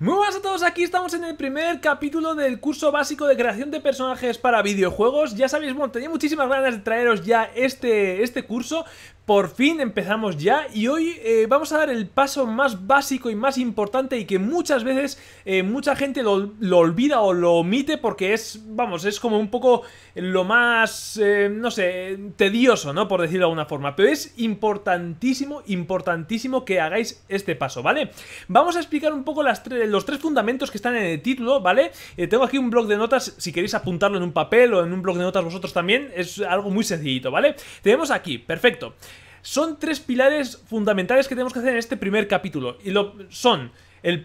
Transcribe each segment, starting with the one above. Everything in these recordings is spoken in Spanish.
Muy buenas a todos, aquí estamos en el primer capítulo del curso básico de creación de personajes para videojuegos Ya sabéis, bueno, tenía muchísimas ganas de traeros ya este, este curso por fin empezamos ya y hoy eh, vamos a dar el paso más básico y más importante y que muchas veces eh, mucha gente lo, olvida o lo omite porque es, vamos, es como un poco lo más, eh, no sé, tedioso, ¿no? Por decirlo de alguna forma. Pero es importantísimo, importantísimo que hagáis este paso, ¿vale? Vamos a explicar un poco los tres fundamentos que están en el título, ¿vale? tengo aquí un blog de notas, si queréis apuntarlo en un papel o en un blog de notas vosotros también, es algo muy sencillito, ¿vale? Tenemos aquí, perfecto. Son tres pilares fundamentales que tenemos que hacer en este primer capítulo. Y lo son el,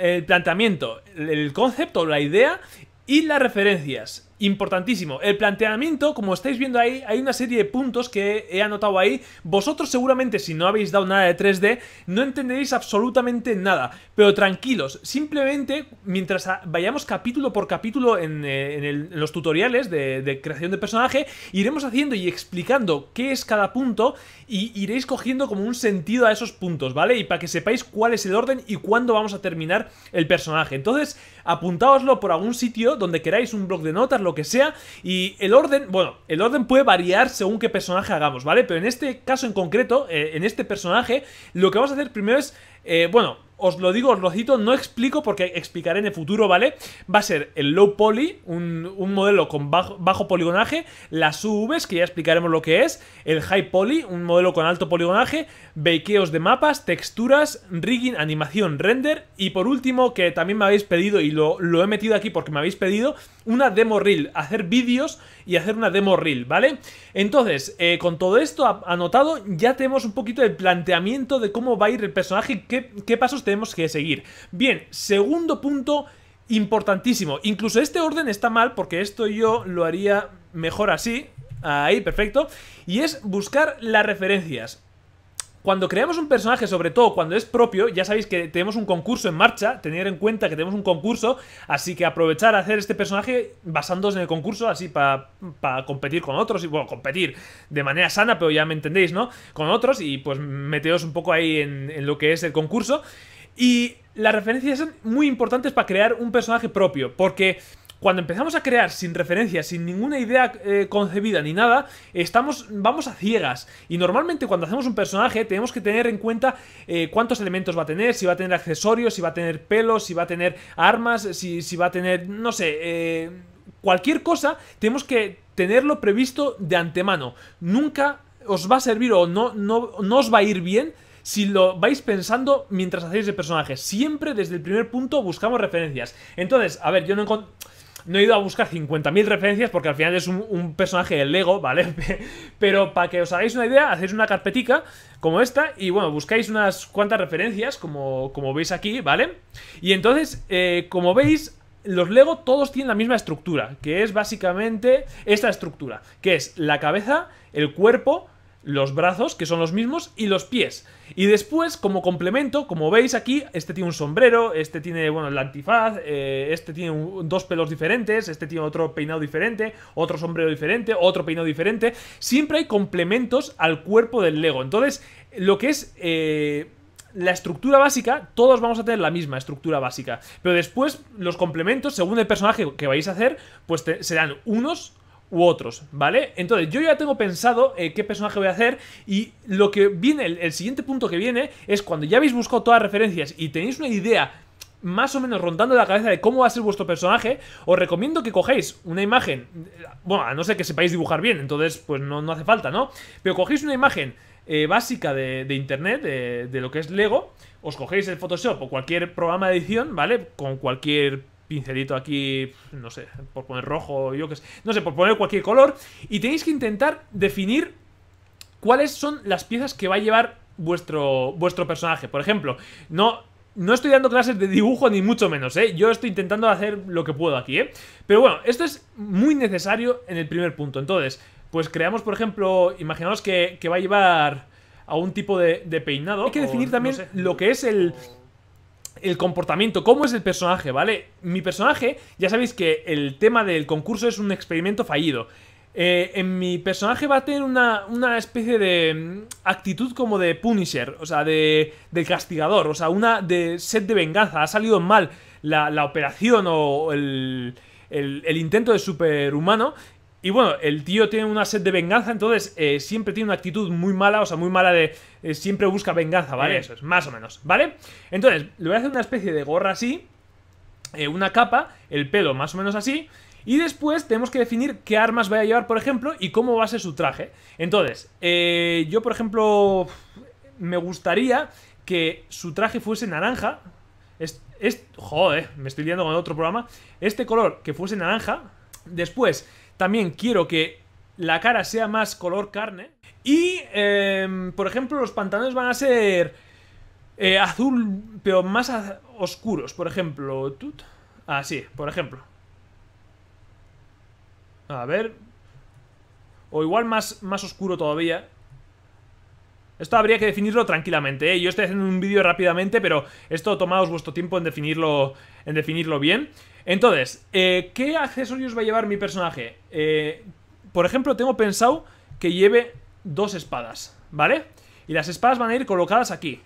el planteamiento, el concepto, la idea y las referencias. Importantísimo. El planteamiento, como estáis viendo ahí, hay una serie de puntos que he anotado ahí. Vosotros seguramente, si no habéis dado nada de 3D, no entenderéis absolutamente nada. Pero tranquilos, simplemente mientras vayamos capítulo por capítulo en, eh, los tutoriales de, creación de personaje, iremos haciendo y explicando qué es cada punto y iréis cogiendo como un sentido a esos puntos, ¿vale? Y para que sepáis cuál es el orden y cuándo vamos a terminar el personaje. Entonces, apuntaoslo por algún sitio donde queráis un blog de notas, lo que sea. Y el orden, bueno, el orden puede variar según qué personaje hagamos, ¿vale? Pero en este caso en concreto, eh, en este personaje, lo que vamos a hacer primero es eh, bueno, os lo digo, os lo cito, no explico porque explicaré en el futuro, ¿vale? Va a ser el low poly, un, modelo con bajo, poligonaje, las UVs, que ya explicaremos lo que es, el high poly, un modelo con alto poligonaje, bakeos de mapas, texturas, rigging, animación, render, y por último, que también me habéis pedido, y lo, lo he metido aquí porque me habéis pedido, una demo reel, hacer vídeos y hacer una demo reel, ¿vale? Entonces, eh, con todo esto anotado, ya tenemos un poquito de planteamiento de cómo va a ir el personaje qué, qué pasos tenemos que seguir. Bien, segundo punto importantísimo. Incluso este orden está mal porque esto yo lo haría mejor así. Ahí, perfecto. Y es buscar las referencias. Cuando creamos un personaje, sobre todo cuando es propio, ya sabéis que tenemos un concurso en marcha, tener en cuenta que tenemos un concurso, así que aprovechar a hacer este personaje basándonos en el concurso, así para competir con otros, y bueno, competir de manera sana, pero ya me entendéis, ¿no? Con otros y pues meteos un poco ahí en, en lo que es el concurso. Y las referencias son muy importantes para crear un personaje propio, porque cuando empezamos a crear sin referencias, sin ninguna idea eh, concebida ni nada, estamos, vamos a ciegas. Y normalmente cuando hacemos un personaje tenemos que tener en cuenta eh, cuántos elementos va a tener, si va a tener accesorios, si va a tener pelos, si va a tener armas, si, va a tener, no sé, eh, cualquier cosa, tenemos que tenerlo previsto de antemano. Nunca os va a servir o no, no, no os va a ir bien si lo vais pensando mientras hacéis el personaje. Siempre desde el primer punto buscamos referencias. Entonces, a ver, yo no encontré no he ido a buscar 50.000 referencias porque al final es un, personaje de Lego, ¿vale? Pero para que os hagáis una idea, hacéis una carpetica como esta y bueno, buscáis unas cuantas referencias como, como veis aquí, ¿vale? Y entonces, eh, como veis, los Lego todos tienen la misma estructura, que es básicamente esta estructura, que es la cabeza, el cuerpo, los brazos, que son los mismos, y los pies. Y después, como complemento, como veis aquí, este tiene un sombrero, este tiene, bueno, el antifaz, eh, este tiene dos pelos diferentes, este tiene otro peinado diferente, otro sombrero diferente, otro peinado diferente. Siempre hay complementos al cuerpo del Lego. Entonces, lo que es... Eh, la estructura básica, todos vamos a tener la misma estructura básica. Pero después, los complementos, según el personaje que vais a hacer, pues serán unos u otros, ¿vale? Entonces, yo ya tengo pensado eh, qué personaje voy a hacer y lo que viene, el, siguiente punto que viene es cuando ya habéis buscado todas las referencias y tenéis una idea más o menos rondando la cabeza de cómo va a ser vuestro personaje, os recomiendo que cogéis una imagen, eh, bueno, a no ser que sepáis dibujar bien, entonces pues no, no hace falta, ¿no? Pero cogéis una imagen eh, básica de, internet, de, de, lo que es Lego, os cogéis el Photoshop o cualquier programa de edición, ¿vale? Con cualquier pincelito aquí, no sé, por poner rojo, yo qué sé, no sé, por poner cualquier color, y tenéis que intentar definir cuáles son las piezas que va a llevar vuestro, vuestro personaje. Por ejemplo, no, no estoy dando clases de dibujo ni mucho menos, ¿eh? Yo estoy intentando hacer lo que puedo aquí, ¿eh? Pero bueno, esto es muy necesario en el primer punto. Entonces, pues creamos, por ejemplo, imaginaos que, va a llevar a un tipo de, peinado. Hay que definir también lo que es el el comportamiento, cómo es el personaje, ¿vale? Mi personaje, ya sabéis que el tema del concurso es un experimento fallido. Eh, en mi personaje va a tener una, especie de mm, actitud como de Punisher, o sea, de, castigador, o sea, una de set de venganza. Ha salido mal la, la operación o el, el, el, intento de superhumano y bueno, el tío tiene una sed de venganza, entonces eh, siempre tiene una actitud muy mala, o sea, muy mala de... Eh, siempre busca venganza, ¿vale? Eso es, más o menos, ¿vale? Entonces, le voy a hacer una especie de gorra así, eh, una capa, el pelo más o menos así, y después tenemos que definir qué armas va a llevar, por ejemplo, y cómo va a ser su traje. Entonces, yo, por ejemplo, me gustaría que su traje fuese naranja. Es, joder, me estoy liando con otro programa. Este color que fuese naranja, Después, también quiero que la cara sea más color carne. Y, em, por ejemplo, los pantalones van a ser eh, azul, pero más oscuros. Por ejemplo, Así, ah, por ejemplo. A ver. O igual más, más oscuro todavía. Esto habría que definirlo tranquilamente, ¿eh? Yo estoy haciendo un vídeo rápidamente, pero esto tomaos vuestro tiempo en definirlo, en definirlo bien. Entonces, eh, ¿qué accesorios va a llevar mi personaje? Eh, por ejemplo, tengo pensado que lleve dos espadas, ¿vale? Y las espadas van a ir colocadas aquí,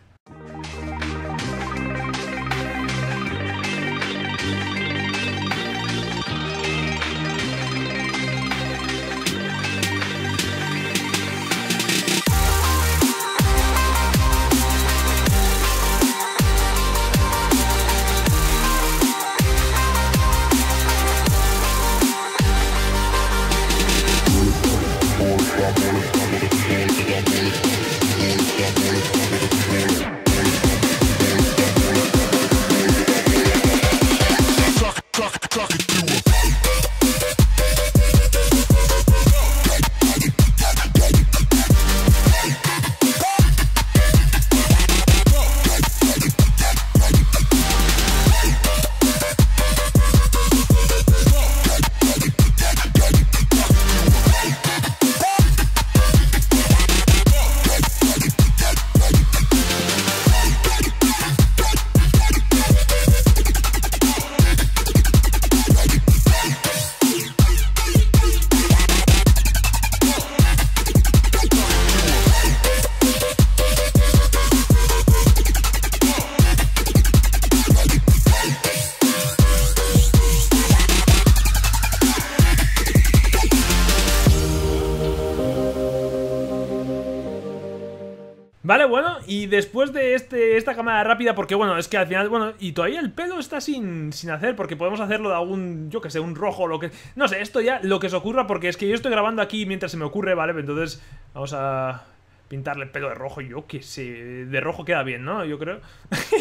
Vale, bueno, y después de este, esta cámara rápida, porque bueno, es que al final, bueno, y todavía el pelo está sin, hacer, porque podemos hacerlo de algún, yo que sé, un rojo, lo que... No sé, esto ya, lo que se ocurra, porque es que yo estoy grabando aquí mientras se me ocurre, ¿vale? Entonces, vamos a pintarle el pelo de rojo, yo que sé, de rojo queda bien, ¿no? Yo creo.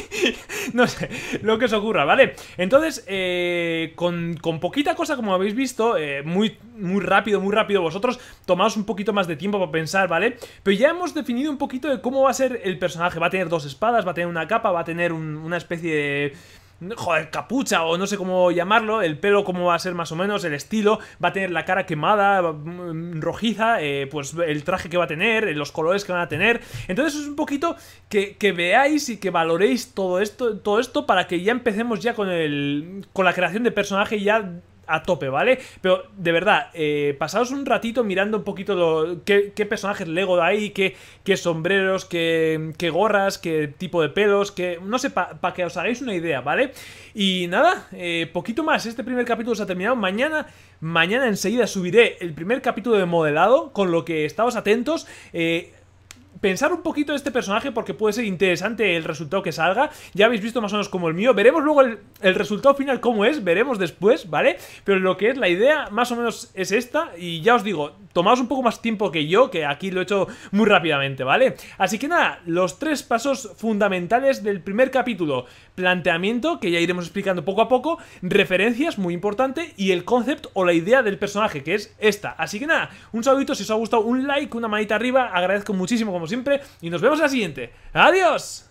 no sé, lo que os ocurra, ¿vale? Entonces, eh, con, con, poquita cosa, como habéis visto, eh, muy, muy rápido, muy rápido, vosotros tomaos un poquito más de tiempo para pensar, ¿vale? Pero ya hemos definido un poquito de cómo va a ser el personaje. Va a tener dos espadas, va a tener una capa, va a tener una especie de joder, capucha o no sé cómo llamarlo, el pelo cómo va a ser más o menos, el estilo, va a tener la cara quemada, mm, rojiza, eh, pues el traje que va a tener, eh, los colores que van a tener. Entonces es un poquito que, veáis y que valoréis todo esto, todo esto para que ya empecemos ya con, el, con la creación de personaje ya a tope, ¿vale? Pero de verdad, eh, pasaos un ratito mirando un poquito lo, qué, personajes Lego hay, qué, qué sombreros, qué, qué, gorras, qué tipo de pelos, que no sé, para que os hagáis una idea, ¿vale? Y nada, eh, poquito más, este primer capítulo se ha terminado, mañana... Mañana enseguida subiré el primer capítulo de modelado, con lo que estamos atentos. Eh, pensar un poquito de este personaje porque puede ser interesante el resultado que salga. Ya habéis visto más o menos como el mío. Veremos luego el, resultado final cómo es, veremos después, ¿vale? Pero lo que es la idea más o menos es esta. Y ya os digo, tomaos un poco más tiempo que yo, que aquí lo he hecho muy rápidamente, ¿vale? Así que nada, los tres pasos fundamentales del primer capítulo. Planteamiento, que ya iremos explicando poco a poco. Referencias, muy importante. Y el concept o la idea del personaje, que es esta. Así que nada, un saludito si os ha gustado, un like, una manita arriba. Agradezco muchísimo como siempre y nos vemos en la siguiente. ¡Adiós!